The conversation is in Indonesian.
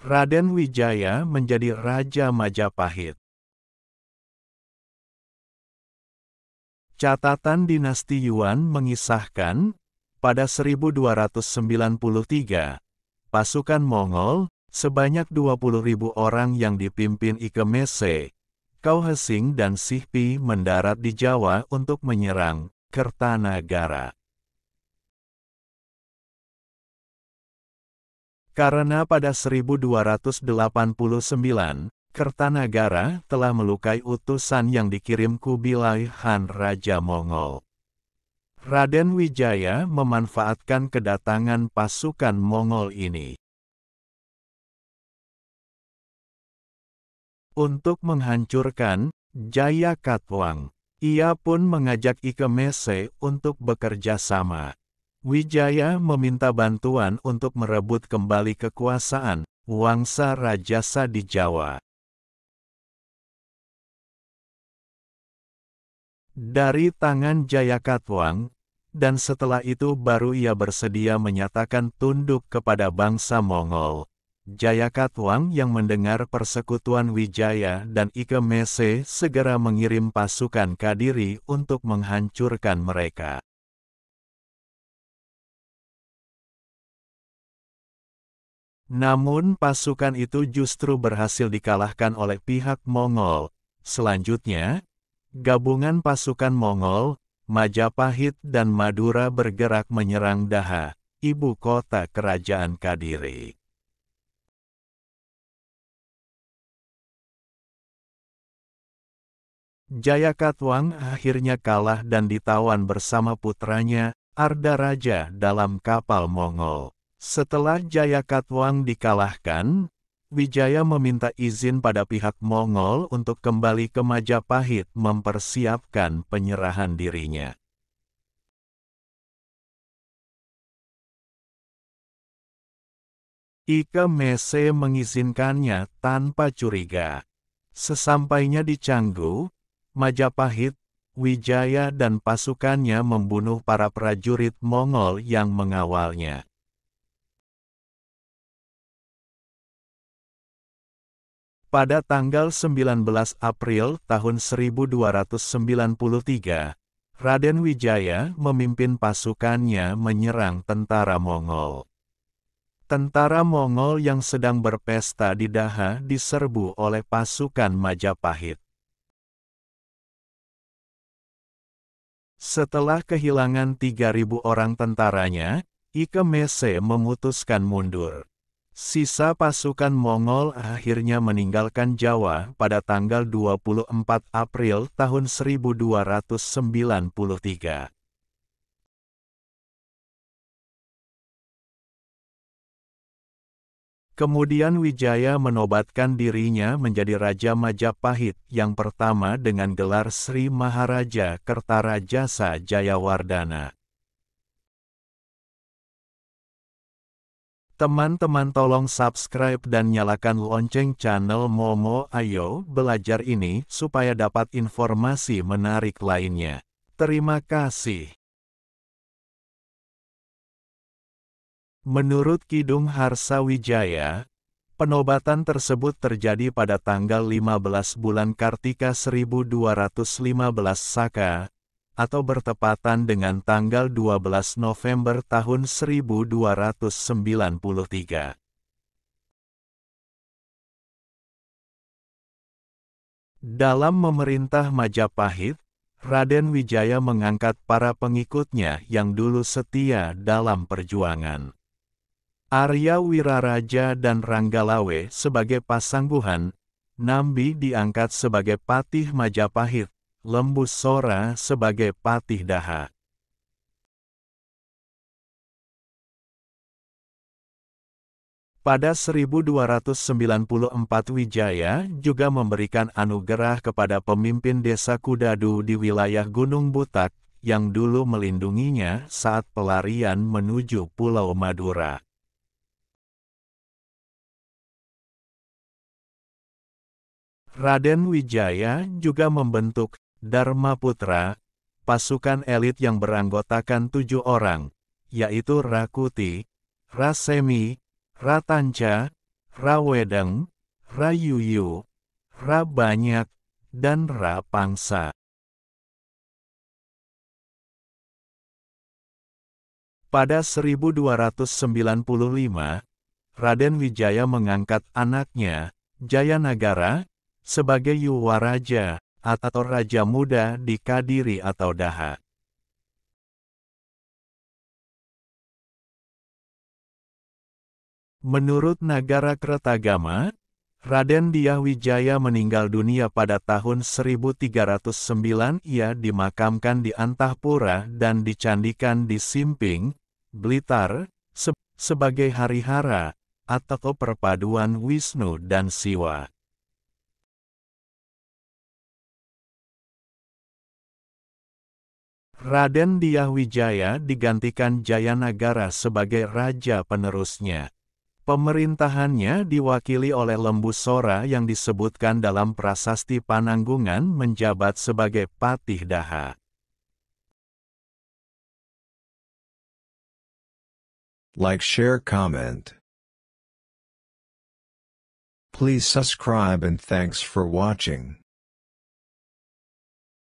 Raden Wijaya menjadi Raja Majapahit. Catatan dinasti Yuan mengisahkan, pada 1293, pasukan Mongol, sebanyak 20.000 orang yang dipimpin Ike Mese, Kau Hesing dan Sihpi mendarat di Jawa untuk menyerang Kertanagara. Karena pada 1289, Kertanagara telah melukai utusan yang dikirim Kubilai Khan Raja Mongol. Raden Wijaya memanfaatkan kedatangan pasukan Mongol ini. Untuk menghancurkan Jaya Katwang, ia pun mengajak Ikemese untuk bekerja sama. Wijaya meminta bantuan untuk merebut kembali kekuasaan Wangsa Rajasa di Jawa. Dari tangan Jayakatwang, dan setelah itu baru ia bersedia menyatakan tunduk kepada bangsa Mongol. Jayakatwang yang mendengar persekutuan Wijaya dan Ike Mese segera mengirim pasukan Kadiri untuk menghancurkan mereka. Namun pasukan itu justru berhasil dikalahkan oleh pihak Mongol. Selanjutnya, gabungan pasukan Mongol, Majapahit dan Madura bergerak menyerang Daha, ibu kota kerajaan Kadiri. Jayakatwang akhirnya kalah dan ditawan bersama putranya, Arda Raja dalam kapal Mongol. Setelah Jayakatwang dikalahkan, Wijaya meminta izin pada pihak Mongol untuk kembali ke Majapahit mempersiapkan penyerahan dirinya. Ike Mese mengizinkannya tanpa curiga. Sesampainya di Canggu, Majapahit, Wijaya dan pasukannya membunuh para prajurit Mongol yang mengawalnya. Pada tanggal 19 April tahun 1293, Raden Wijaya memimpin pasukannya menyerang tentara Mongol. Tentara Mongol yang sedang berpesta di Daha diserbu oleh pasukan Majapahit. Setelah kehilangan 3.000 orang tentaranya, Ike Mese memutuskan mundur. Sisa pasukan Mongol akhirnya meninggalkan Jawa pada tanggal 24 April tahun 1293. Kemudian Wijaya menobatkan dirinya menjadi Raja Majapahit yang pertama dengan gelar Sri Maharaja Kertarajasa Jayawardana. Teman-teman tolong subscribe dan nyalakan lonceng channel Momo Ayo Belajar ini supaya dapat informasi menarik lainnya. Terima kasih. Menurut Kidung Harsawijaya, penobatan tersebut terjadi pada tanggal 15 bulan Kartika 1215 Saka, atau bertepatan dengan tanggal 12 November tahun 1293. Dalam memerintah Majapahit, Raden Wijaya mengangkat para pengikutnya yang dulu setia dalam perjuangan. Arya Wiraraja dan Ranggalawe sebagai pasangguhan, Nambi diangkat sebagai patih Majapahit Lembu Sora sebagai patih daha. Pada 1294 Wijaya juga memberikan anugerah kepada pemimpin desa Kudadu di wilayah Gunung Butak yang dulu melindunginya saat pelarian menuju Pulau Madura. Raden Wijaya juga membentuk Dharma Putra, pasukan elit yang beranggotakan tujuh orang, yaitu Rakuti, Rasemi, Ratanca, Rawedeng, Rayuyu, Rabanyak, dan Rapangsa. Pada 1295, Raden Wijaya mengangkat anaknya, Jayanagara, sebagai Yuwaraja atau raja muda di Kadiri atau Daha. Menurut Nagara Kretagama, Raden Diyahwijaya meninggal dunia pada tahun 1309. Ia dimakamkan di Antahpura dan dicandikan di Simping, Blitar, se sebagai Harihara, atau perpaduan Wisnu dan Siwa. Raden Diah Wijaya digantikan Jayanagara sebagai raja penerusnya. Pemerintahannya diwakili oleh Lembu Sora yang disebutkan dalam prasasti Pananggungan menjabat sebagai Patih Daha. Like share comment. Please subscribe and thanks for watching.